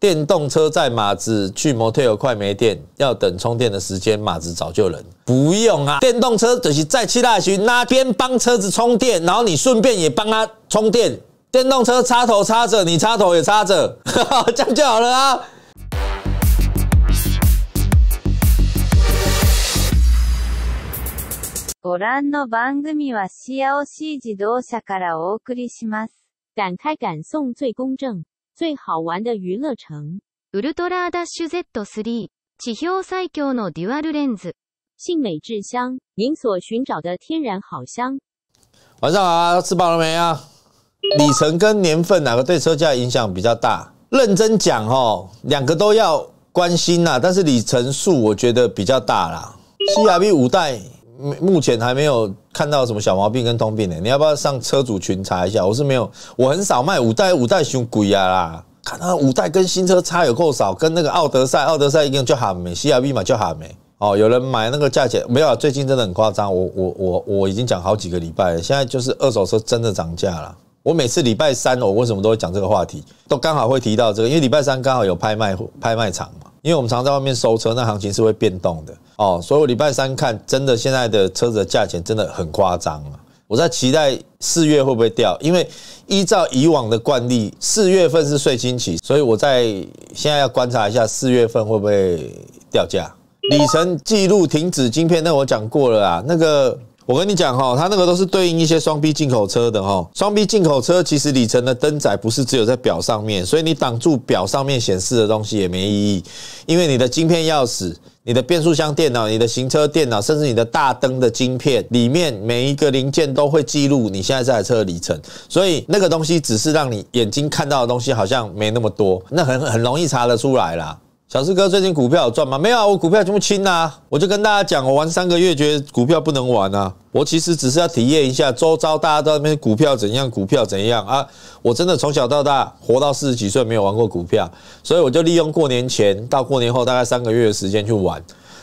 电动车在马子去模特油快没电，要等充电的时间。马子早就冷，不用啊！电动车就是在七大区那边帮车子充电，然后你顺便也帮他充电。电动车插头插着，你插头也插着，这样就好了啊！ご覧の番組はシアオシージからお送りします。敢送最公正。最好玩的娱乐城。Ultra d a s Z3，史上最强的双镜头。信美制香，您所寻找的天然好香。晚上好啊，吃饱了没啊？里程跟年份哪个对车价影响比较大？认真讲哦，两个都要关心呐，但是里程数我觉得比较大啦。CRV 五代。目前还没有看到什么小毛病跟通病呢，你要不要上车主群查一下？我是没有，我很少卖五代，五代熊鬼啊！啦。看那五代跟新车差有够少，跟那个奥德赛、奥德赛一定就喊没，CRV 嘛就喊没。哦，有人买那个价钱没有？啊？最近真的很夸张，我我我我已经讲好几个礼拜了，现在就是二手车真的涨价了。我每次礼拜三，我为什么都会讲这个话题？都刚好会提到这个，因为礼拜三刚好有拍卖拍卖场。因为我们常在外面收车，那行情是会变动的哦，所以我礼拜三看，真的现在的车子的价钱真的很夸张啊。我在期待四月会不会掉，因为依照以往的惯例，四月份是税清期，所以我在现在要观察一下四月份会不会掉价。里程记录停止晶片，那我讲过了啊，那个。我跟你讲哈，它那个都是对应一些双 B 进口车的哈。双 B 进口车其实里程的灯载不是只有在表上面，所以你挡住表上面显示的东西也没意义，因为你的晶片钥匙、你的变速箱电脑、你的行车电脑，甚至你的大灯的晶片里面每一个零件都会记录你现在这台车的里程，所以那个东西只是让你眼睛看到的东西好像没那么多，那很很容易查得出来啦。小四哥最近股票有赚吗？没有，我股票全部清啦。我就跟大家讲，我玩三个月，觉得股票不能玩啊。我其实只是要体验一下，周遭大家都在那边股票怎样，股票怎样啊。我真的从小到大活到四十几岁没有玩过股票，所以我就利用过年前到过年后大概三个月的时间去玩。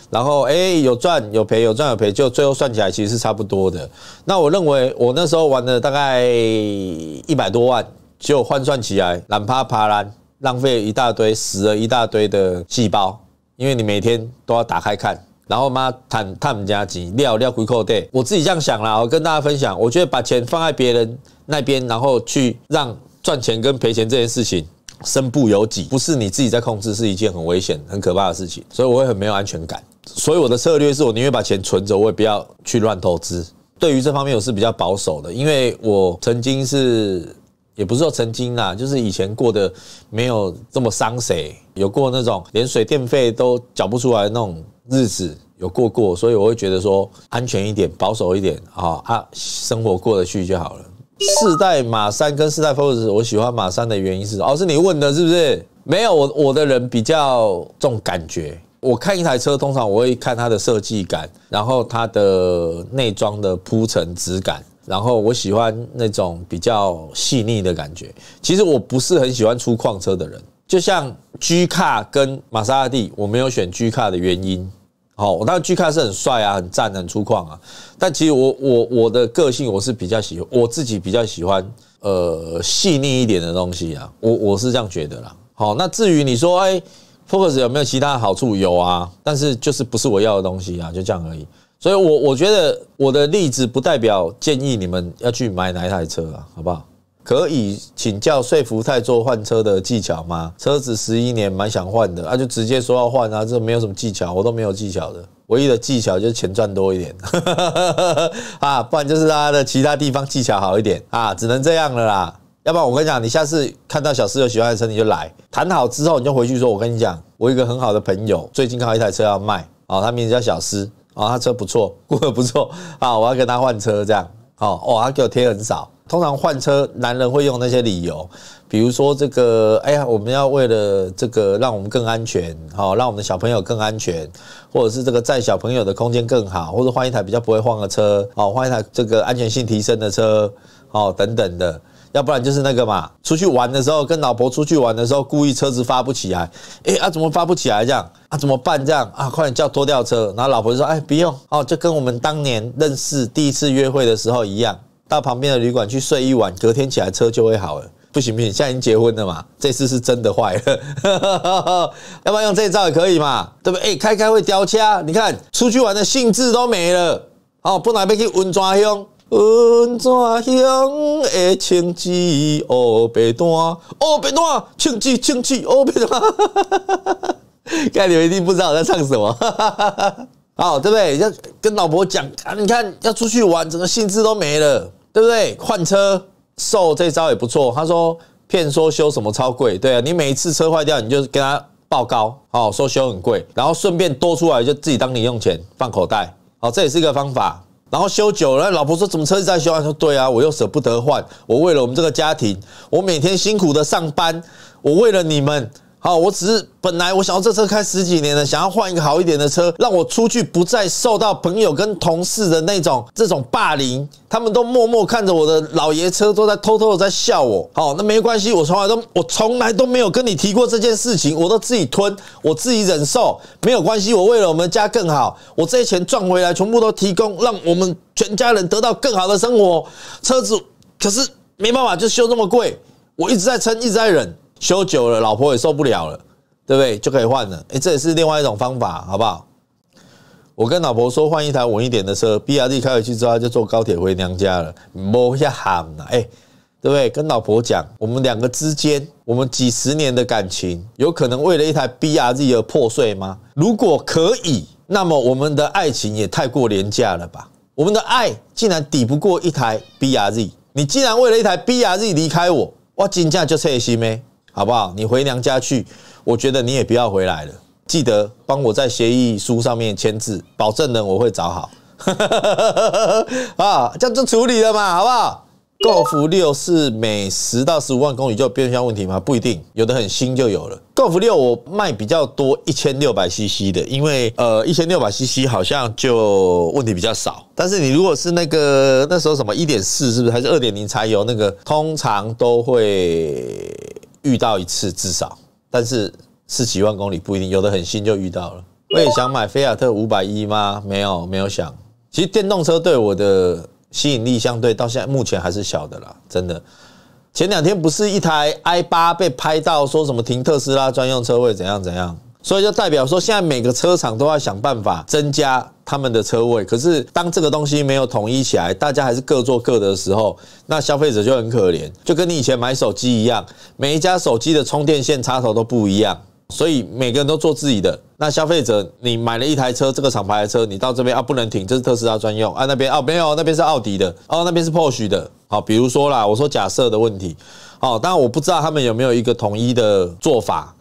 然后哎，有赚有赔，有赚有赔，就最后算起来其实是差不多的。那我认为我那时候玩了大概一百多万，就换算起来，难趴趴难。浪费一大堆死了一大堆的细胞，因为你每天都要打开看，然后妈碳碳加急料料回扣的。我自己这样想了，我跟大家分享，我觉得把钱放在别人那边，然后去让赚钱跟赔钱这件事情身不由己，不是你自己在控制，是一件很危险、很可怕的事情，所以我会很没有安全感。所以我的策略是我宁愿把钱存着，我也不要去乱投资。对于这方面我是比较保守的，因为我曾经是。也不是说曾经啦，就是以前过的没有这么伤谁，有过那种连水电费都缴不出来那种日子，有过过，所以我会觉得说安全一点、保守一点啊，啊，生活过得去就好了。四代马三跟四代 Focus，我喜欢马三的原因是，哦，是你问的，是不是？没有我我的人比较重感觉，我看一台车，通常我会看它的设计感，然后它的内装的铺陈质感。然后我喜欢那种比较细腻的感觉。其实我不是很喜欢出矿车的人，就像 G 卡跟玛莎拉蒂，我没有选 G 卡的原因。好，我当然 G 卡是很帅啊，很赞，很出犷啊。但其实我我我的个性我是比较喜，我自己比较喜欢呃细腻一点的东西啊。我我是这样觉得啦。好，那至于你说哎，Focus 有没有其他好处？有啊，但是就是不是我要的东西啊，就这样而已。所以，我我觉得我的例子不代表建议你们要去买哪一台车啊，好不好？可以请教说服泰做换车的技巧吗？车子十一年，蛮想换的，啊，就直接说要换啊，这没有什么技巧，我都没有技巧的，唯一的技巧就是钱赚多一点，啊，不然就是他的其他地方技巧好一点，啊，只能这样了啦。要不然我跟你讲，你下次看到小司有喜欢的车，你就来谈好之后，你就回去说，我跟你讲，我一个很好的朋友，最近刚好一台车要卖，啊，他名字叫小司。哦，他车不错，过得不错啊！我要跟他换车，这样哦。他给我贴很少。通常换车，男人会用那些理由，比如说这个，哎呀，我们要为了这个让我们更安全，好，让我们的小朋友更安全，或者是这个载小朋友的空间更好，或者换一台比较不会晃的车，哦，换一台这个安全性提升的车，哦，等等的。要不然就是那个嘛，出去玩的时候，跟老婆出去玩的时候，故意车子发不起来。哎，啊，怎么发不起来？这样，啊，怎么办？这样，啊，快点叫拖吊车。然后老婆就说，哎，不用哦，就跟我们当年认识第一次约会的时候一样，到旁边的旅馆去睡一晚，隔天起来车就会好了。不行不行，现在已经结婚了嘛，这次是真的坏了。要不然用这招也可以嘛，对不？哎，开开会掉漆啊，你看出去玩的兴致都没了。哦，不拿被去温抓凶。安怎样的清纸乌白单？乌白单清纸清纸乌白单！哈哈哈哈哈！看你们一定不知道我在唱什么，哈哈哈哈哈！好，对不对？要跟老婆讲啊，你看要出去玩，整个兴致都没了，对不对？换车收这招也不错。他说骗说修什么超贵，对啊，你每一次车坏掉，你就跟他报高，哦，说修很贵，然后顺便多出来就自己当零用钱放口袋，哦，这也是一个方法。然后修久了，老婆说：“怎么车子在修？”他说：“对啊，我又舍不得换。我为了我们这个家庭，我每天辛苦的上班，我为了你们。”好，我只是本来我想要这车开十几年了，想要换一个好一点的车，让我出去不再受到朋友跟同事的那种这种霸凌，他们都默默看着我的老爷车，都在偷偷的在笑我。好，那没关系，我从来都我从来都没有跟你提过这件事情，我都自己吞，我自己忍受，没有关系。我为了我们家更好，我这些钱赚回来全部都提供，让我们全家人得到更好的生活。车子可是没办法，就修那么贵，我一直在撑，一直在忍。修久了，老婆也受不了了，对不对？就可以换了。哎，这也是另外一种方法，好不好？我跟老婆说换一台稳一点的车，B R Z 开回去之后，就坐高铁回娘家了。摸一下汗呐，哎，对不对？跟老婆讲，我们两个之间，我们几十年的感情，有可能为了一台 B R Z 而破碎吗？如果可以，那么我们的爱情也太过廉价了吧？我们的爱竟然抵不过一台 B R Z？你竟然为了一台 B R Z 离开我，我真下就撤心咩？好不好？你回娘家去，我觉得你也不要回来了。记得帮我在协议书上面签字，保证人我会找好。啊，这样就处理了嘛，好不好？g o 六是每十到十五万公里就变相问题吗？不一定，有的很新就有了。g o 六我卖比较多一千六百 CC 的，因为呃一千六百 CC 好像就问题比较少。但是你如果是那个那时候什么一点四是不是还是二点零柴油那个，通常都会。遇到一次至少，但是是几万公里不一定，有的很新就遇到了。我也想买菲亚特五百一吗？没有，没有想。其实电动车对我的吸引力相对到现在目前还是小的啦，真的。前两天不是一台 i 八被拍到说什么停特斯拉专用车位怎样怎样。所以就代表说，现在每个车厂都要想办法增加他们的车位。可是当这个东西没有统一起来，大家还是各做各的时候，那消费者就很可怜，就跟你以前买手机一样，每一家手机的充电线插头都不一样。所以每个人都做自己的。那消费者，你买了一台车，这个厂牌的车，你到这边啊不能停，这是特斯拉专用啊。那边啊没有，那边是奥迪的，哦那边是 Porsche 的。好，比如说啦，我说假设的问题，好，当然我不知道他们有没有一个统一的做法。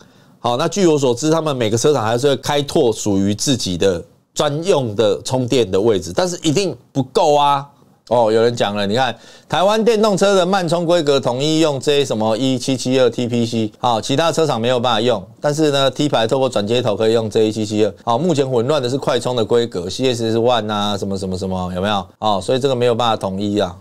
好，那据我所知，他们每个车厂还是会开拓属于自己的专用的充电的位置，但是一定不够啊。哦，有人讲了，你看台湾电动车的慢充规格统一用 J 什么一七七二 TPC，好，其他车厂没有办法用。但是呢，T 牌透过转接头可以用 J 七七二。好，目前混乱的是快充的规格，CS 是 One 啊，什么什么什么有没有？哦，所以这个没有办法统一啊。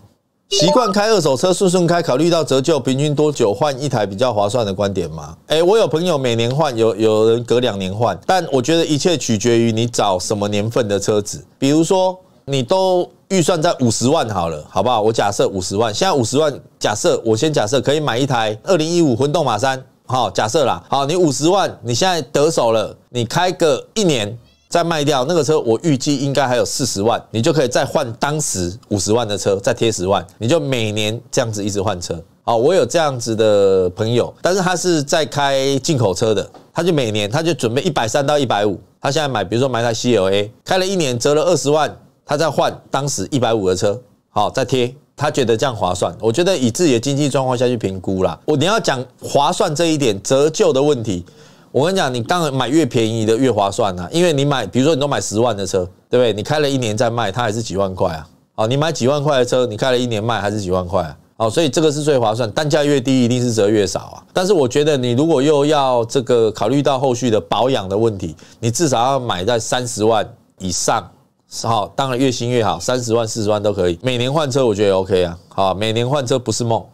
习惯开二手车顺顺开，考虑到折旧，平均多久换一台比较划算的观点吗？哎，我有朋友每年换，有有人隔两年换，但我觉得一切取决于你找什么年份的车子。比如说，你都预算在五十万好了，好不好？我假设五十万，现在五十万，假设我先假设可以买一台二零一五混动马三，好，假设啦，好，你五十万，你现在得手了，你开个一年。再卖掉那个车，我预计应该还有四十万，你就可以再换当时五十万的车，再贴十万，你就每年这样子一直换车。好，我有这样子的朋友，但是他是在开进口车的，他就每年他就准备一百三到一百五，他现在买比如说买台 CLA，开了一年折了二十万，他再换当时一百五的车，好再贴，他觉得这样划算。我觉得以自己的经济状况下去评估啦。我你要讲划算这一点折旧的问题。我跟你讲，你当然买越便宜的越划算呐，因为你买，比如说你都买十万的车，对不对？你开了一年再卖，它还是几万块啊，啊，你买几万块的车，你开了一年卖还是几万块啊，啊，所以这个是最划算，单价越低一定是折越少啊。但是我觉得你如果又要这个考虑到后续的保养的问题，你至少要买在三十万以上，好，当然越新越好，三十万四十万都可以，每年换车我觉得 OK 啊，好，每年换车不是梦。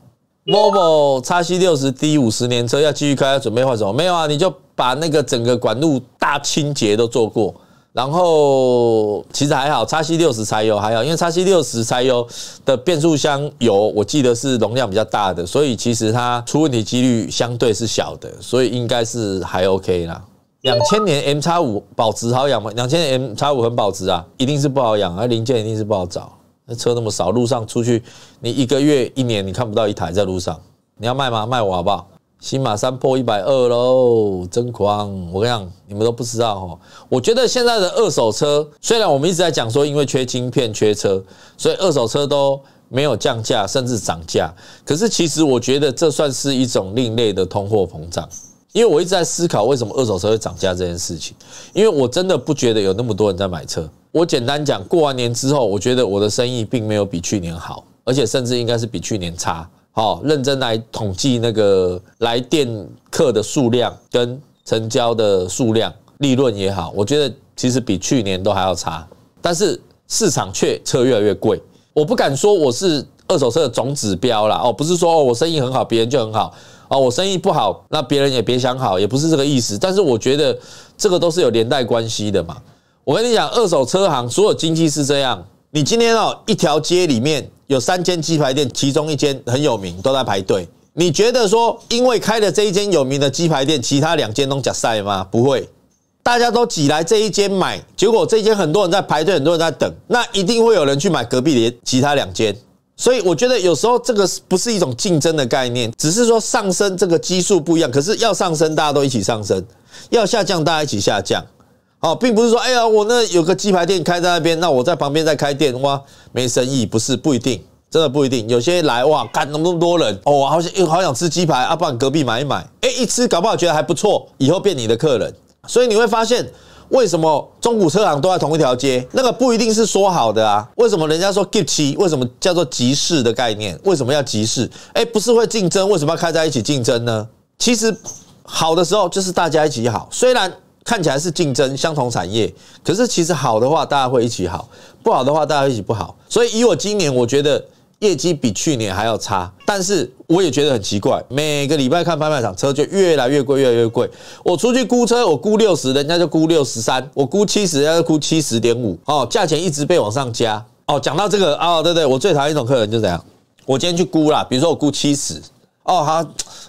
o v o 叉 C 六十 D 五十年车要继续开，要准备换什么？没有啊，你就把那个整个管路大清洁都做过，然后其实还好，叉 C 六十柴油还好，因为叉 C 六十柴油的变速箱油我记得是容量比较大的，所以其实它出问题几率相对是小的，所以应该是还 OK 啦。两千年 M 叉五保值好养吗？两千年 M 叉五很保值啊，一定是不好养，而零件一定是不好找。那车那么少，路上出去，你一个月一年你看不到一台在路上。你要卖吗？卖我好不好？新马三破一百二喽，真狂！我跟你讲，你们都不知道哈。我觉得现在的二手车，虽然我们一直在讲说因为缺晶片、缺车，所以二手车都没有降价，甚至涨价。可是其实我觉得这算是一种另类的通货膨胀。因为我一直在思考为什么二手车会涨价这件事情，因为我真的不觉得有那么多人在买车。我简单讲，过完年之后，我觉得我的生意并没有比去年好，而且甚至应该是比去年差。好，认真来统计那个来电客的数量跟成交的数量，利润也好，我觉得其实比去年都还要差。但是市场却车越来越贵，我不敢说我是二手车的总指标啦。哦，不是说哦我生意很好，别人就很好哦，我生意不好，那别人也别想好，也不是这个意思。但是我觉得这个都是有连带关系的嘛。我跟你讲，二手车行所有经济是这样。你今天哦，一条街里面有三间鸡排店，其中一间很有名，都在排队。你觉得说，因为开的这一间有名的鸡排店，其他两间都假塞吗？不会，大家都挤来这一间买，结果这一间很多人在排队，很多人在等，那一定会有人去买隔壁的其他两间。所以我觉得有时候这个不是一种竞争的概念，只是说上升这个基数不一样，可是要上升大家都一起上升，要下降大家一起下降。哦，并不是说，哎呀，我那有个鸡排店开在那边，那我在旁边在开店，哇，没生意，不是不一定，真的不一定。有些来哇，干那么多人，哦，好像又好想吃鸡排，啊，不然隔壁买一买，哎，一吃，搞不好觉得还不错，以后变你的客人。所以你会发现，为什么中古车行都在同一条街？那个不一定是说好的啊。为什么人家说给七？为什么叫做集市的概念？为什么要集市？哎，不是会竞争？为什么要开在一起竞争呢？其实好的时候就是大家一起好，虽然。看起来是竞争，相同产业，可是其实好的话，大家会一起好；不好的话，大家一起不好。所以以我今年，我觉得业绩比去年还要差，但是我也觉得很奇怪。每个礼拜看拍卖场，车就越来越贵，越来越贵。我出去估车，我估六十，人家就估六十三；我估七十，人家就估七十点五。哦，价钱一直被往上加。哦，讲到这个，哦，对对，我最讨厌一种客人就是这样。我今天去估啦，比如说我估七十。哦好，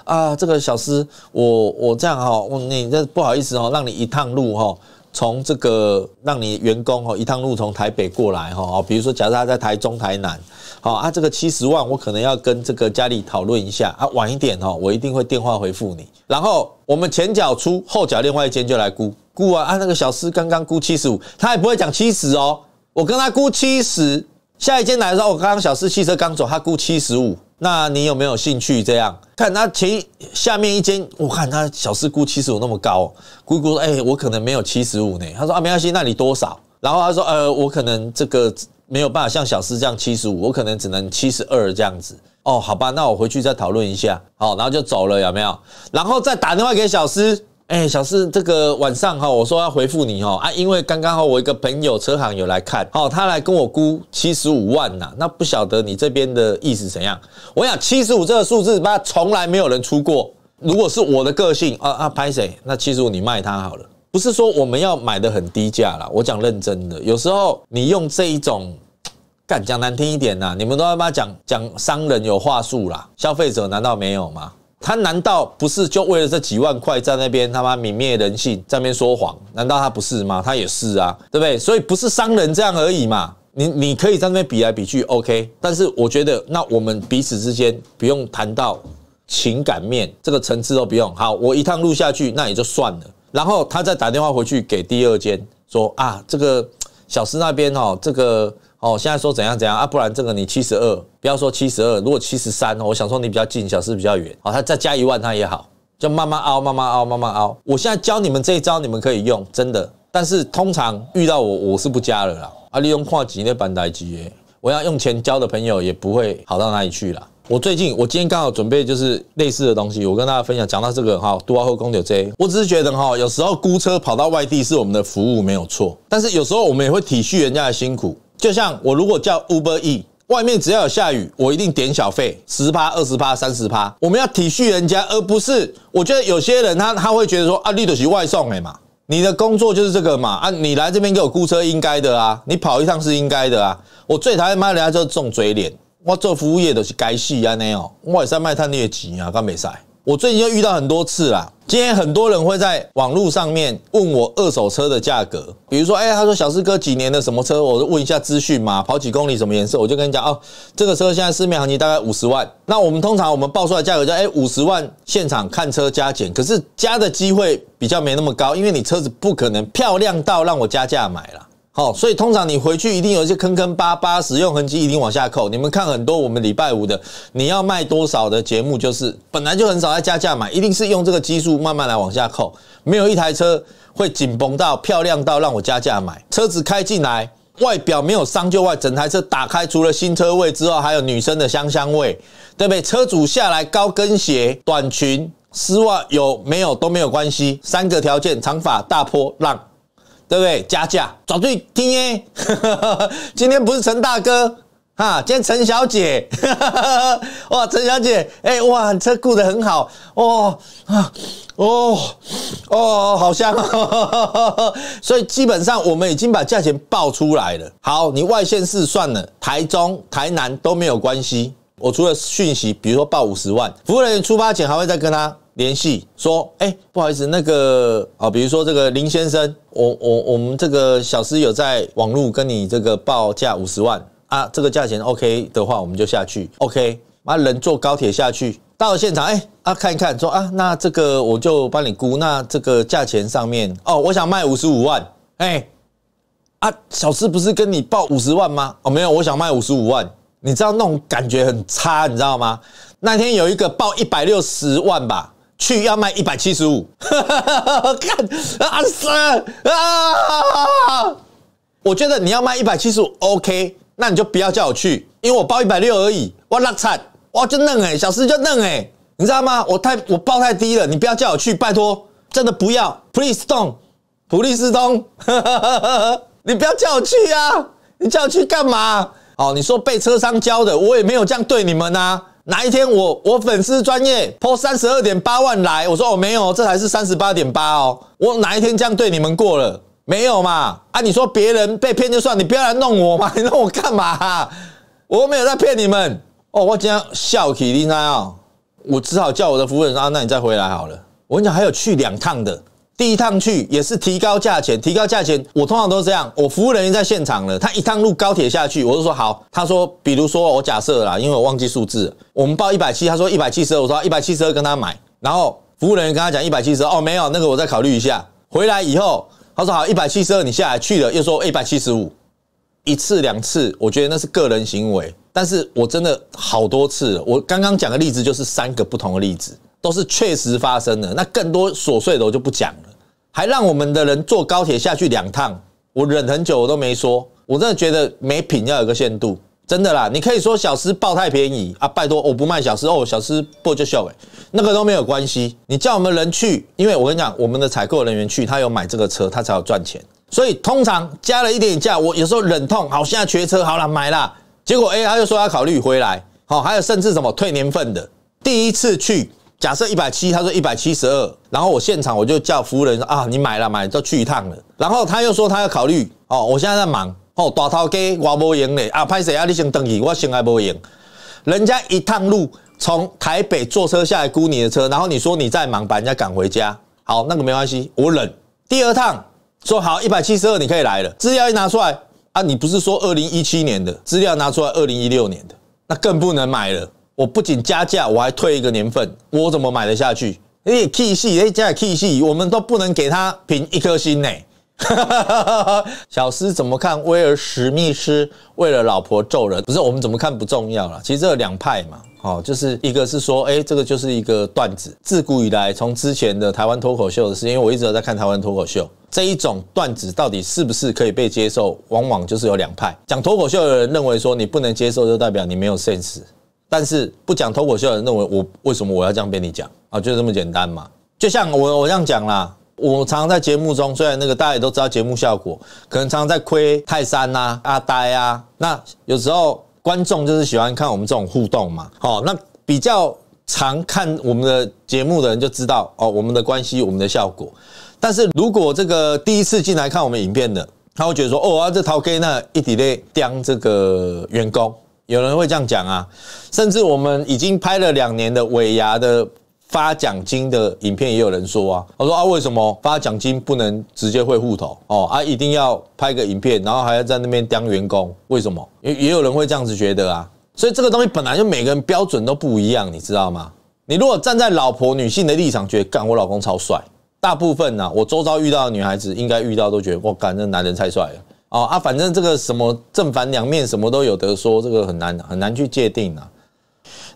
啊这个小司，我我这样哈，我你这不好意思哦，让你一趟路哈，从这个让你员工哦一趟路从台北过来哈，比如说假设他在台中、台南，好啊，这个七十万我可能要跟这个家里讨论一下啊，晚一点哦，我一定会电话回复你。然后我们前脚出，后脚另外一间就来估估啊，啊那个小司刚刚估七十五，他也不会讲七十哦，我跟他估七十，下一间来的时候，我刚刚小司汽车刚走，他估七十五。那你有没有兴趣这样看？那前下面一间，我看他小师姑七十五那么高，姑姑哎，我可能没有七十五呢。他说啊，没关系，那你多少？然后他说呃，我可能这个没有办法像小师这样七十五，我可能只能七十二这样子。哦，好吧，那我回去再讨论一下。好，然后就走了，有没有？然后再打电话给小师。哎，小四，这个晚上哈，我说要回复你哈啊，因为刚刚好我一个朋友车行有来看，好，他来跟我估七十五万呐，那不晓得你这边的意思怎样？我想七十五这个数字，妈，从来没有人出过。如果是我的个性啊啊，拍谁？那七十五你卖他好了，不是说我们要买的很低价啦，我讲认真的。有时候你用这一种，干讲难听一点呐，你们都他妈讲讲商人有话术啦，消费者难道没有吗？他难道不是就为了这几万块在那边他妈泯灭人性，在那边说谎？难道他不是吗？他也是啊，对不对？所以不是商人这样而已嘛。你你可以在那边比来比去，OK。但是我觉得那我们彼此之间不用谈到情感面这个层次都不用。好，我一趟录下去那也就算了。然后他再打电话回去给第二间说啊，这个小施那边哦，这个。哦，现在说怎样怎样啊？不然这个你七十二，不要说七十二，如果七十三，我想说你比较近，小事比较远。好，他再加一万，他也好，就慢慢凹，慢慢凹，慢慢凹。我现在教你们这一招，你们可以用，真的。但是通常遇到我，我是不加了啦。啊，利用跨级那板代机，我要用钱交的朋友也不会好到哪里去啦。我最近，我今天刚好准备就是类似的东西，我跟大家分享。讲到这个哈，多阿后公牛 J，我只是觉得哈，有时候雇车跑到外地是我们的服务没有错，但是有时候我们也会体恤人家的辛苦。就像我如果叫 Uber E，外面只要有下雨，我一定点小费，十趴、二十趴、三十趴。我们要体恤人家，而不是我觉得有些人他他会觉得说啊，绿的是外送哎嘛，你的工作就是这个嘛啊，你来这边给我雇车应该的啊，你跑一趟是应该的啊。我最讨厌骂人家就这种嘴脸。我做服务业都是该死安内哦，我也是卖你列钱啊，刚没晒。我最近就遇到很多次啦。今天很多人会在网络上面问我二手车的价格，比如说，哎，他说小四哥几年的什么车，我问一下资讯嘛，跑几公里，什么颜色，我就跟你讲哦，这个车现在市面行情大概五十万。那我们通常我们报出来价格叫哎五十万，现场看车加减，可是加的机会比较没那么高，因为你车子不可能漂亮到让我加价买了。哦，所以通常你回去一定有一些坑坑巴巴使用痕迹，一定往下扣。你们看很多我们礼拜五的，你要卖多少的节目就是本来就很少，在加价买，一定是用这个基数慢慢来往下扣。没有一台车会紧绷到漂亮到让我加价买。车子开进来，外表没有伤就外，整台车打开除了新车位之外，还有女生的香香味，对不对？车主下来高跟鞋、短裙、丝袜有没有都没有关系，三个条件：长发、大波浪。对不对？加价，抓注听诶。今天不是陈大哥哈，今天陈小姐。哇，陈小姐，哎，哇，车顾得很好，哇，哦，哦，好香。所以基本上我们已经把价钱报出来了。好，你外县市算了，台中、台南都没有关系。我除了讯息，比如说报五十万，服务人员出发前还会再跟他。联系说：“哎，不好意思，那个啊，比如说这个林先生，我我我们这个小司有在网络跟你这个报价五十万啊，这个价钱 OK 的话，我们就下去 OK。啊，人坐高铁下去到了现场，哎啊，看一看，说啊，那这个我就帮你估，那这个价钱上面哦，我想卖五十五万，哎啊，小司不是跟你报五十万吗？哦，没有，我想卖五十五万，你知道那种感觉很差，你知道吗？那天有一个报一百六十万吧。”去要卖一百七十五，我 干，啊死啊！我觉得你要卖一百七十五，OK，那你就不要叫我去，因为我报一百六而已。哇，辣惨，哇就嫩哎，小时就嫩哎，你知道吗？我太我报太低了，你不要叫我去，拜托，真的不要，Please don't，普利斯通，你不要叫我去啊！你叫我去干嘛？哦，你说被车商教的，我也没有这样对你们呐。哪一天我我粉丝专业破三十二点八万来，我说哦没有，这才是三十八点八哦。我哪一天这样对你们过了没有嘛？啊，你说别人被骗就算，你不要来弄我嘛，你弄我干嘛？我没有在骗你们哦，我今天笑起，你知道我只好叫我的服务说，那你再回来好了。我跟你讲，还有去两趟的。第一趟去也是提高价钱，提高价钱。我通常都是这样，我服务人员在现场了，他一趟路高铁下去，我就说好。他说，比如说我假设啦，因为我忘记数字，我们报一百七，他说一百七十二，我说一百七十二跟他买。然后服务人员跟他讲一百七十二，哦，没有那个，我再考虑一下。回来以后，他说好一百七十二，你下来去了，又说一百七十五，一次两次，我觉得那是个人行为。但是我真的好多次，我刚刚讲的例子就是三个不同的例子，都是确实发生的。那更多琐碎的我就不讲了。还让我们的人坐高铁下去两趟，我忍很久我都没说，我真的觉得没品要有个限度，真的啦。你可以说小狮报太便宜啊，拜托我不卖小狮哦，小狮报就秀哎，那个都没有关系。你叫我们人去，因为我跟你讲，我们的采购人员去，他有买这个车，他才有赚钱。所以通常加了一点价，我有时候忍痛，好现在缺车好了买啦。结果哎他又说他考虑回来，好还有甚至什么退年份的，第一次去。假设一百七，他说一百七十二，然后我现场我就叫服务人说啊，你买了买都去一趟了，然后他又说他要考虑哦，我现在在忙哦，大头给挖不赢你啊，拍谁啊？你先登记，我先来不会赢。人家一趟路从台北坐车下来雇你的车，然后你说你在忙，把人家赶回家，好，那个没关系，我忍。第二趟说好一百七十二，你可以来了，资料一拿出来啊，你不是说二零一七年的资料拿出来二零一六年的，那更不能买了。我不仅加价，我还退一个年份，我怎么买得下去？哎，K 系，哎，加 K 系，我们都不能给他评一颗星呢。小斯怎么看威尔史密斯为了老婆揍人？不是我们怎么看不重要了，其实这两派嘛，哦，就是一个是说，哎，这个就是一个段子。自古以来，从之前的台湾脱口秀的事因为我一直在看台湾脱口秀，这一种段子到底是不是可以被接受，往往就是有两派。讲脱口秀的人认为说，你不能接受，就代表你没有 sense。但是不讲脱口秀的人认为我为什么我要这样被你讲啊？就这么简单嘛？就像我我这样讲啦。我常常在节目中，虽然那个大家也都知道节目效果，可能常常在亏泰山呐、阿呆啊。那有时候观众就是喜欢看我们这种互动嘛。哦，那比较常看我们的节目的人就知道哦，我们的关系、我们的效果。但是如果这个第一次进来看我们影片的，他会觉得说哦，这陶以那一滴泪丢这个员工。有人会这样讲啊，甚至我们已经拍了两年的尾牙的发奖金的影片，也有人说啊，他说啊，为什么发奖金不能直接汇户头哦啊，一定要拍个影片，然后还要在那边当员工，为什么？也也有人会这样子觉得啊，所以这个东西本来就每个人标准都不一样，你知道吗？你如果站在老婆女性的立场，觉得干我老公超帅，大部分呢，我周遭遇到的女孩子应该遇到都觉得我干那男人太帅了。哦啊，反正这个什么正反两面，什么都有得说，这个很难很难去界定啊。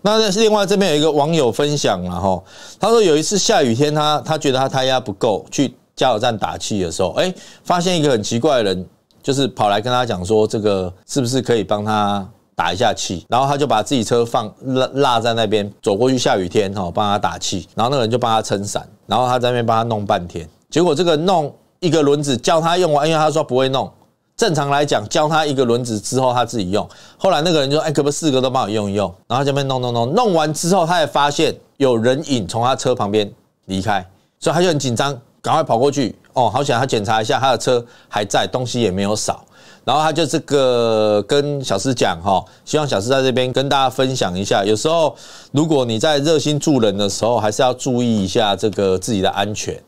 那另外这边有一个网友分享了哈，他说有一次下雨天，他他觉得他胎压不够，去加油站打气的时候，哎，发现一个很奇怪的人，就是跑来跟他讲说，这个是不是可以帮他打一下气？然后他就把自己车放落落在那边，走过去下雨天，哈，帮他打气。然后那个人就帮他撑伞，然后他在那边帮他弄半天，结果这个弄一个轮子叫他用完，因为他说不会弄。正常来讲，教他一个轮子之后，他自己用。后来那个人就说：“哎，可不可以四个都帮我用一用？”然后这边弄弄弄，弄完之后，他也发现有人影从他车旁边离开，所以他就很紧张，赶快跑过去。哦，好险，他检查一下他的车还在，东西也没有少。然后他就这个跟小师讲：“哈，希望小师在这边跟大家分享一下。有时候如果你在热心助人的时候，还是要注意一下这个自己的安全。”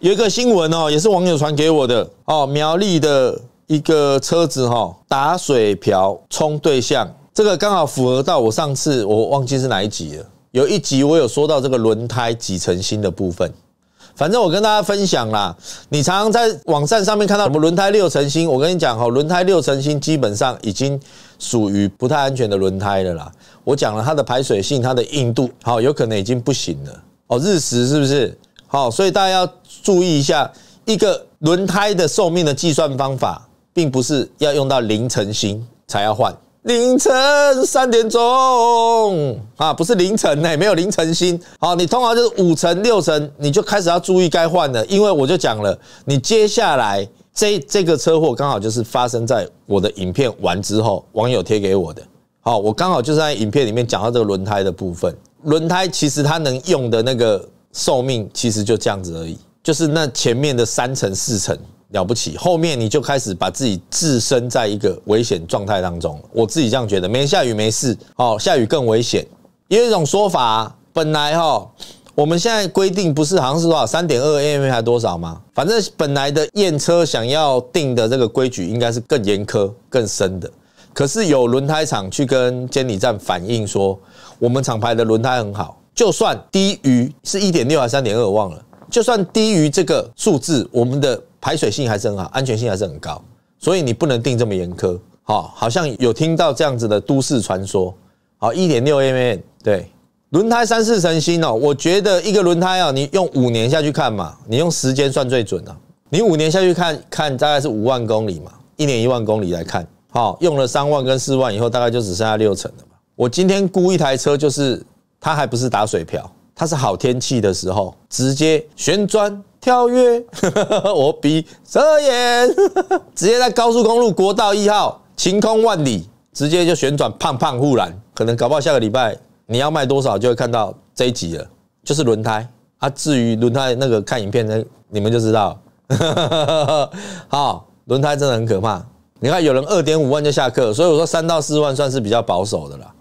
有一个新闻哦，也是网友传给我的哦，苗栗的。一个车子哈打水瓢冲对象，这个刚好符合到我上次我忘记是哪一集了。有一集我有说到这个轮胎几成新的部分，反正我跟大家分享啦。你常常在网站上面看到什么轮胎六成新，我跟你讲哈，轮胎六成新基本上已经属于不太安全的轮胎了啦。我讲了它的排水性、它的硬度，好有可能已经不行了哦。日食是不是好？所以大家要注意一下一个轮胎的寿命的计算方法。并不是要用到凌晨星才要换，凌晨三点钟啊，不是凌晨哎，没有凌晨星。好，你通常就是五层、六层，你就开始要注意该换了，因为我就讲了，你接下来这这个车祸刚好就是发生在我的影片完之后，网友贴给我的。好，我刚好就是在影片里面讲到这个轮胎的部分，轮胎其实它能用的那个寿命其实就这样子而已，就是那前面的三层、四层。了不起，后面你就开始把自己置身在一个危险状态当中。我自己这样觉得，没下雨没事，哦，下雨更危险。有一种说法，本来哈，我们现在规定不是好像是多少三点二 a m 还多少吗？反正本来的验车想要定的这个规矩应该是更严苛更深的。可是有轮胎厂去跟监理站反映说，我们厂牌的轮胎很好，就算低于是一点六还是三点二忘了，就算低于这个数字，我们的。排水性还是很好，安全性还是很高，所以你不能定这么严苛。好，好像有听到这样子的都市传说。好，一点六 mm，对，轮胎三四成新哦。我觉得一个轮胎啊，你用五年下去看嘛，你用时间算最准了。你五年下去看看，大概是五万公里嘛，一年一万公里来看。好，用了三万跟四万以后，大概就只剩下六成了嘛。我今天估一台车，就是它还不是打水漂，它是好天气的时候直接旋转。跳跃，我比车眼 直接在高速公路国道一号晴空万里，直接就旋转胖胖护栏，可能搞不好下个礼拜你要卖多少就会看到这一集了，就是轮胎啊。至于轮胎那个看影片，的你们就知道。好，轮胎真的很可怕。你看有人二点五万就下课，所以我说三到四万算是比较保守的啦。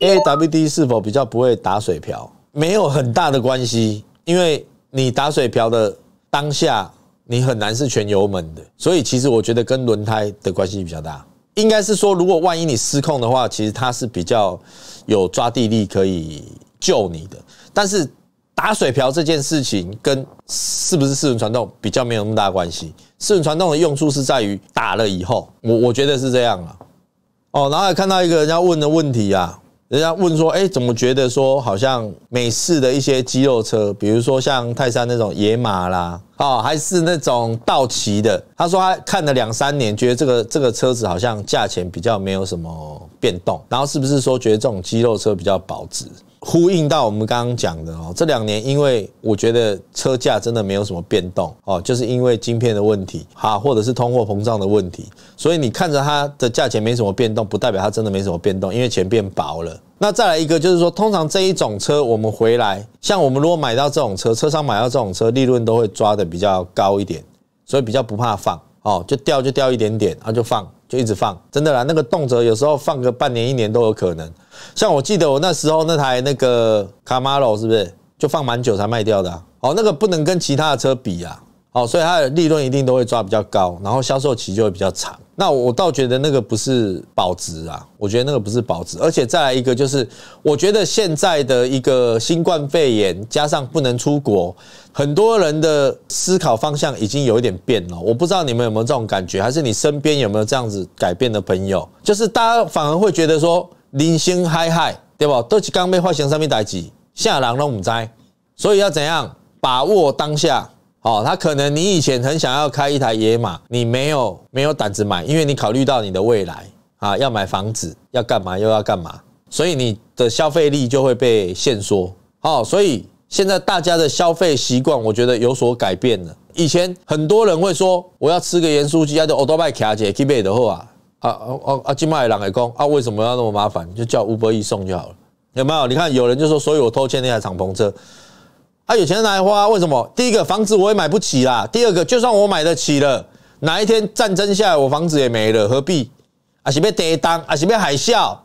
A W D 是否比较不会打水漂？没有很大的关系，因为。你打水漂的当下，你很难是全油门的，所以其实我觉得跟轮胎的关系比较大。应该是说，如果万一你失控的话，其实它是比较有抓地力可以救你的。但是打水漂这件事情跟是不是四轮传动比较没有那么大关系。四轮传动的用处是在于打了以后，我我觉得是这样啊。哦，然后看到一个人家问的问题啊，人家问说，哎，怎么觉得说好像美式的一些肌肉车，比如说像泰山那种野马啦，哦，还是那种道奇的？他说他看了两三年，觉得这个这个车子好像价钱比较没有什么变动，然后是不是说觉得这种肌肉车比较保值？呼应到我们刚刚讲的哦，这两年因为我觉得车价真的没有什么变动哦，就是因为晶片的问题哈，或者是通货膨胀的问题，所以你看着它的价钱没什么变动，不代表它真的没什么变动，因为钱变薄了。那再来一个就是说，通常这一种车我们回来，像我们如果买到这种车，车商买到这种车，利润都会抓的比较高一点，所以比较不怕放哦，就掉就掉一点点，然后就放。就一直放，真的啦，那个动辄有时候放个半年一年都有可能。像我记得我那时候那台那个 c a m o 是不是，就放蛮久才卖掉的？哦，那个不能跟其他的车比啊，哦，所以它的利润一定都会抓比较高，然后销售期就会比较长。那我倒觉得那个不是保值啊，我觉得那个不是保值。而且再来一个就是，我觉得现在的一个新冠肺炎加上不能出国，很多人的思考方向已经有一点变了。我不知道你们有没有这种感觉，还是你身边有没有这样子改变的朋友？就是大家反而会觉得说零星嗨嗨，对吧？都是刚被发生上面打击，下人都唔知，所以要怎样把握当下？哦，他可能你以前很想要开一台野马，你没有没有胆子买，因为你考虑到你的未来啊，要买房子，要干嘛又要干嘛，所以你的消费力就会被限缩。好，所以现在大家的消费习惯，我觉得有所改变了。以前很多人会说，我要吃个盐酥鸡，要到欧多麦卡姐寄 e 的后啊啊啊啊，金马也浪也讲啊，为什么要那么麻烦？就叫吴伯义送就好了，有没有？你看有人就说，所以我偷欠那台敞篷车。啊，有钱拿来花？为什么？第一个，房子我也买不起啦。第二个，就算我买得起了，哪一天战争下来，我房子也没了，何必？啊，什么跌震？啊，什么海啸？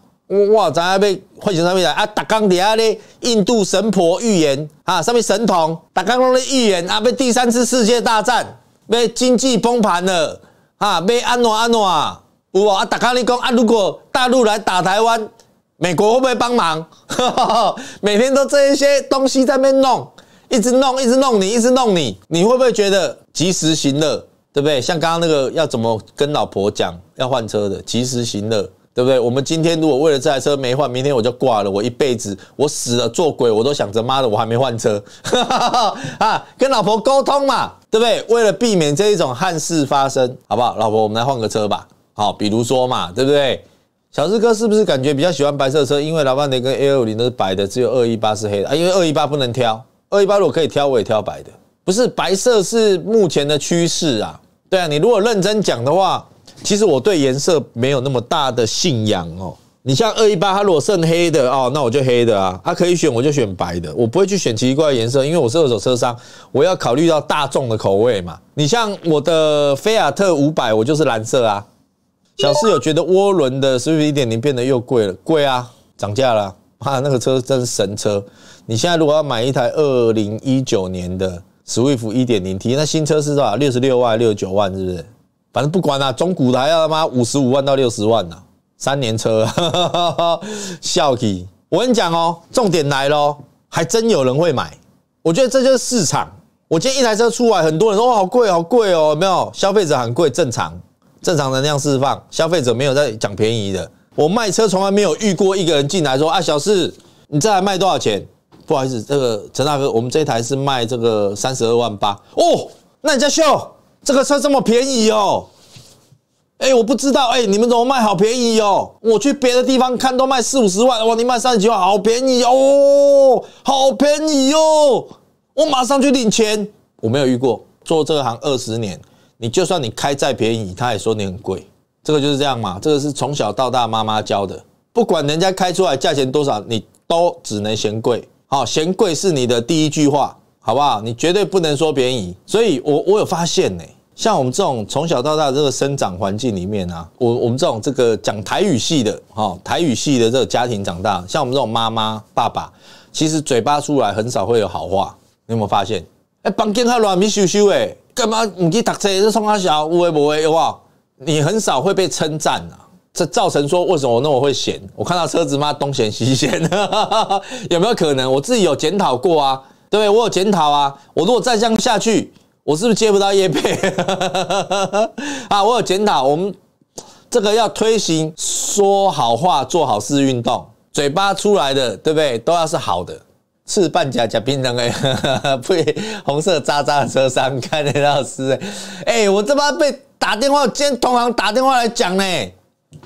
哇，咱阿被换成上面来啊！达刚底下咧，印度神婆预言啊，上面神童达刚讲咧预言啊，被第三次世界大战被经济崩盘了啊，被安诺安诺啊！哇，达刚咧讲啊，如果大陆来打台湾，美国会不会帮忙？每天都这一些东西在面弄。一直弄，一直弄你，一直弄你，你会不会觉得及时行乐，对不对？像刚刚那个要怎么跟老婆讲要换车的，及时行乐，对不对？我们今天如果为了这台车没换，明天我就挂了，我一辈子，我死了做鬼我都想着，妈的，我还没换车啊！跟老婆沟通嘛，对不对？为了避免这一种憾事发生，好不好？老婆，我们来换个车吧。好，比如说嘛，对不对？小四哥是不是感觉比较喜欢白色车？因为老万年跟 A 五零都是白的，只有二一八是黑的啊，因为二一八不能挑。二一八果可以挑，我也挑白的，不是白色是目前的趋势啊。对啊，你如果认真讲的话，其实我对颜色没有那么大的信仰哦。你像二一八它如果剩黑的哦，那我就黑的啊。它可以选，我就选白的，我不会去选奇怪颜色，因为我是二手车商，我要考虑到大众的口味嘛。你像我的菲亚特五百，我就是蓝色啊。小室友觉得涡轮的一点零变得又贵了，贵啊，涨价了。哈，那个车真是神车。你现在如果要买一台二零一九年的 i f 福一点零 T，那新车是多少？六十六万、六十九万，是不是？反正不管了，中古台要他妈五十五万到六十万呢，三年车，笑死！我跟你讲哦，重点来喽，还真有人会买。我觉得这就是市场。我今天一台车出来，很多人说：“哇，好贵，好贵哦！”没有，消费者很贵，正常，正常能量释放。消费者没有在讲便宜的。我卖车从来没有遇过一个人进来说：“啊，小四，你这台卖多少钱？”不好意思，这个陈大哥，我们这一台是卖这个三十二万八哦。那家秀，这个车这么便宜哦？哎，我不知道，哎，你们怎么卖好便宜哦？我去别的地方看都卖四五十万，哇，你卖三十几万，好便宜哦，好便宜哟！我马上去领钱。我没有遇过，做这个行二十年，你就算你开再便宜，他也说你很贵。这个就是这样嘛，这个是从小到大妈妈教的，不管人家开出来价钱多少，你都只能嫌贵。好，嫌贵是你的第一句话，好不好？你绝对不能说贬宜。所以，我我有发现呢，像我们这种从小到大这个生长环境里面啊，我我们这种这个讲台语系的，哈，台语系的这个家庭长大，像我们这种妈妈、爸爸，其实嘴巴出来很少会有好话。你有没有发现？哎，房间哈乱咪修修诶，干嘛唔去读书？是冲阿小有龟不龟有啊？你很少会被称赞啊。这造成说为什么我那么会闲？我看到车子嘛东闲西闲，有没有可能？我自己有检讨过啊，对不对？我有检讨啊。我如果再这样下去，我是不是接不到业配？啊，我有检讨。我们这个要推行说好话、做好事运动，嘴巴出来的，对不对？都要是好的，是半假假平等的，配 红色渣渣车上看的老师，哎，我这把被打电话，今天同行打电话来讲呢。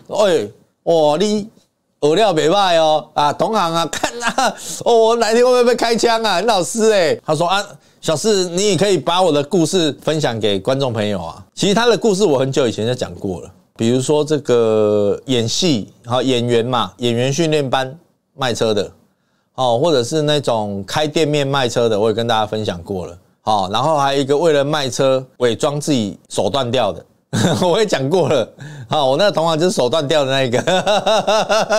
哎，哦，你饵料没卖哦啊，同行啊，看啊！哦，我哪天会不会开枪啊？很老师哎，他说啊，小四，你也可以把我的故事分享给观众朋友啊。其实他的故事我很久以前就讲过了，比如说这个演戏，好演员嘛，演员训练班卖车的，哦，或者是那种开店面卖车的，我也跟大家分享过了。好，然后还有一个为了卖车伪装自己手断掉的。我也讲过了，好，我那个同行就是手断掉的那一个，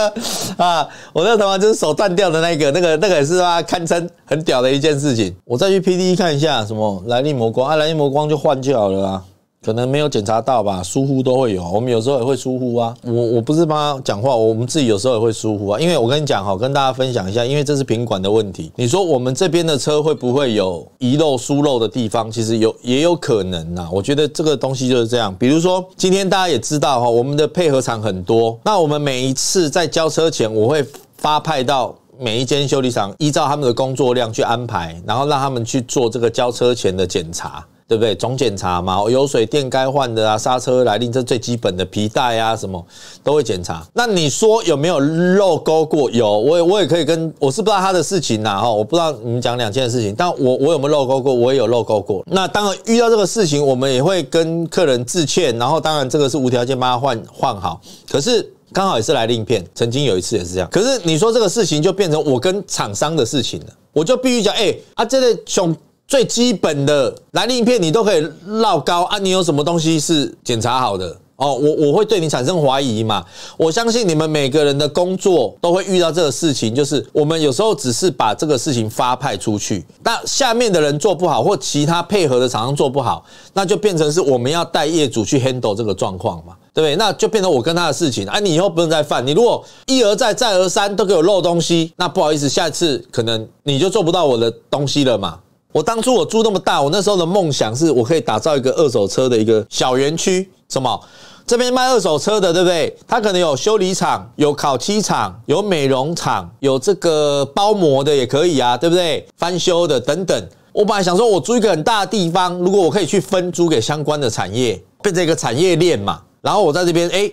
啊，我那个同行就是手断掉的那一个，那个那个也是啊，堪称很屌的一件事情。我再去 P D 看一下，什么蓝绿魔光啊，蓝绿魔光就换就好了啊。可能没有检查到吧，疏忽都会有。我们有时候也会疏忽啊。我我不是帮他讲话，我们自己有时候也会疏忽啊。因为我跟你讲哈，跟大家分享一下，因为这是品管的问题。你说我们这边的车会不会有遗漏疏漏的地方？其实有也有可能呐。我觉得这个东西就是这样。比如说今天大家也知道哈，我们的配合厂很多，那我们每一次在交车前，我会发派到每一间修理厂，依照他们的工作量去安排，然后让他们去做这个交车前的检查。对不对？总检查嘛，油、水电该换的啊，刹车、来令这最基本的皮带啊，什么都会检查。那你说有没有漏勾过？有，我也我也可以跟，我是不知道他的事情呐哈，我不知道你们讲两件事情，但我我有没有漏勾过？我也有漏勾过。那当然遇到这个事情，我们也会跟客人致歉，然后当然这个是无条件帮他换换好。可是刚好也是来令片，曾经有一次也是这样。可是你说这个事情就变成我跟厂商的事情了，我就必须讲，哎啊，这个熊。最基本的来另一片，你都可以绕高啊！你有什么东西是检查好的哦？我我会对你产生怀疑嘛？我相信你们每个人的工作都会遇到这个事情，就是我们有时候只是把这个事情发派出去，那下面的人做不好，或其他配合的厂商做不好，那就变成是我们要带业主去 handle 这个状况嘛，对不对？那就变成我跟他的事情啊！你以后不能再犯，你如果一而再再而三都给我漏东西，那不好意思，下次可能你就做不到我的东西了嘛。我当初我租那么大，我那时候的梦想是我可以打造一个二手车的一个小园区。什么？这边卖二手车的，对不对？它可能有修理厂、有烤漆厂、有美容厂、有这个包膜的也可以啊，对不对？翻修的等等。我本来想说，我租一个很大的地方，如果我可以去分租给相关的产业，变成一个产业链嘛。然后我在这边，哎，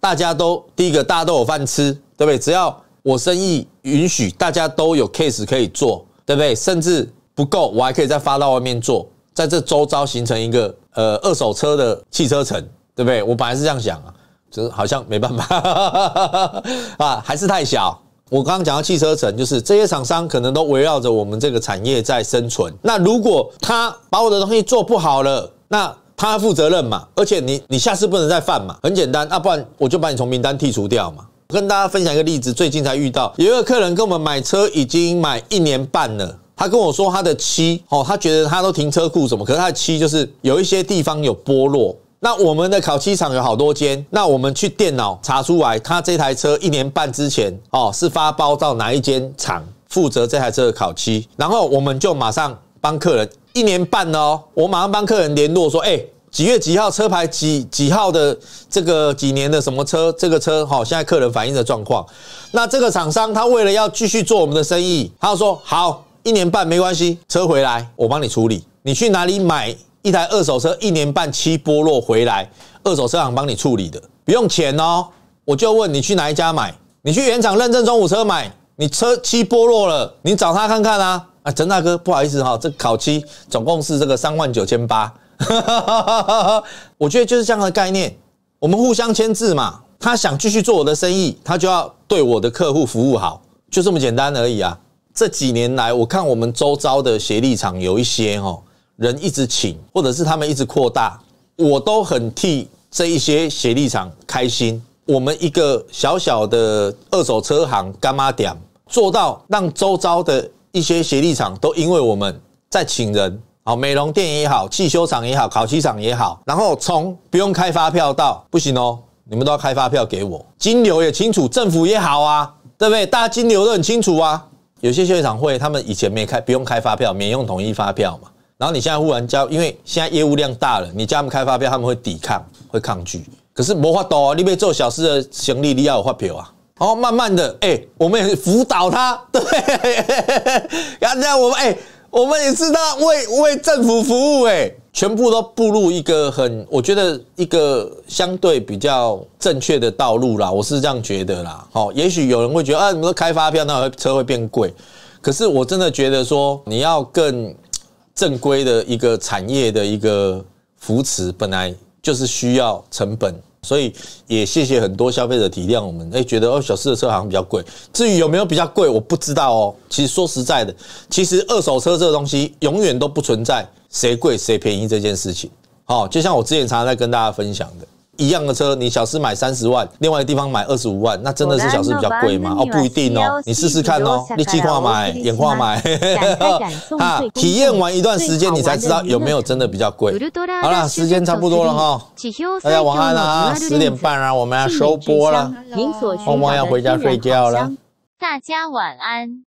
大家都第一个，大家都有饭吃，对不对？只要我生意允许，大家都有 case 可以做，对不对？甚至。不够，我还可以再发到外面做，在这周遭形成一个呃二手车的汽车城，对不对？我本来是这样想啊，只是好像没办法 啊，还是太小。我刚刚讲到汽车城，就是这些厂商可能都围绕着我们这个产业在生存。那如果他把我的东西做不好了，那他负责任嘛？而且你你下次不能再犯嘛？很简单，那不然我就把你从名单剔除掉嘛。跟大家分享一个例子，最近才遇到有一个客人跟我们买车，已经买一年半了。他跟我说他的漆哦，他觉得他都停车库什么，可是他的漆就是有一些地方有剥落。那我们的烤漆厂有好多间，那我们去电脑查出来，他这台车一年半之前哦是发包到哪一间厂负责这台车的烤漆，然后我们就马上帮客人一年半哦，我马上帮客人联络说，哎几月几号车牌几几号的这个几年的什么车，这个车好，现在客人反映的状况，那这个厂商他为了要继续做我们的生意，他说好。一年半没关系，车回来我帮你处理。你去哪里买一台二手车？一年半期剥落回来，二手车行帮你处理的，不用钱哦。我就问你去哪一家买？你去原厂认证中古车买。你车漆剥落了，你找他看看啊。啊，陈大哥，不好意思哈，这烤漆总共是这个三万九千八。我觉得就是这样的概念，我们互相签字嘛。他想继续做我的生意，他就要对我的客户服务好，就这么简单而已啊。这几年来，我看我们周遭的协力厂有一些哦，人一直请，或者是他们一直扩大，我都很替这一些协力厂开心。我们一个小小的二手车行干妈店，做到让周遭的一些协力厂都因为我们在请人，好，美容店也好，汽修厂也好，烤漆厂也好，然后从不用开发票到不行哦，你们都要开发票给我，金流也清楚，政府也好啊，对不对？大家金流都很清楚啊。有些修理厂会，他们以前没开，不用开发票，免用统一发票嘛。然后你现在忽然叫，因为现在业务量大了，你叫他们开发票，他们会抵抗，会抗拒。可是没法多啊，你被做小事的行李，你要有发票啊。然后慢慢的，哎，我们辅导他，对，然后这样我们，哎，我们也是在为为政府服务，哎。全部都步入一个很，我觉得一个相对比较正确的道路啦，我是这样觉得啦。好，也许有人会觉得，啊，你们都开发票，那车会变贵。可是我真的觉得说，你要更正规的一个产业的一个扶持，本来就是需要成本，所以也谢谢很多消费者体谅我们。哎，觉得哦，小四的车好像比较贵。至于有没有比较贵，我不知道哦。其实说实在的，其实二手车这个东西永远都不存在。谁贵谁便宜这件事情，好，就像我之前常常在跟大家分享的一样的车，你小四买三十万，另外地方买二十五万，那真的是小四比较贵吗？哦，不一定哦，你试试看哦，你计划买，演化买，啊，体验完一段时间你才知道有没有真的比较贵。好了，时间差不多了哈，大家晚安了啊，十点半啊，我们要收播了，汪汪要回家睡觉了，大家晚安。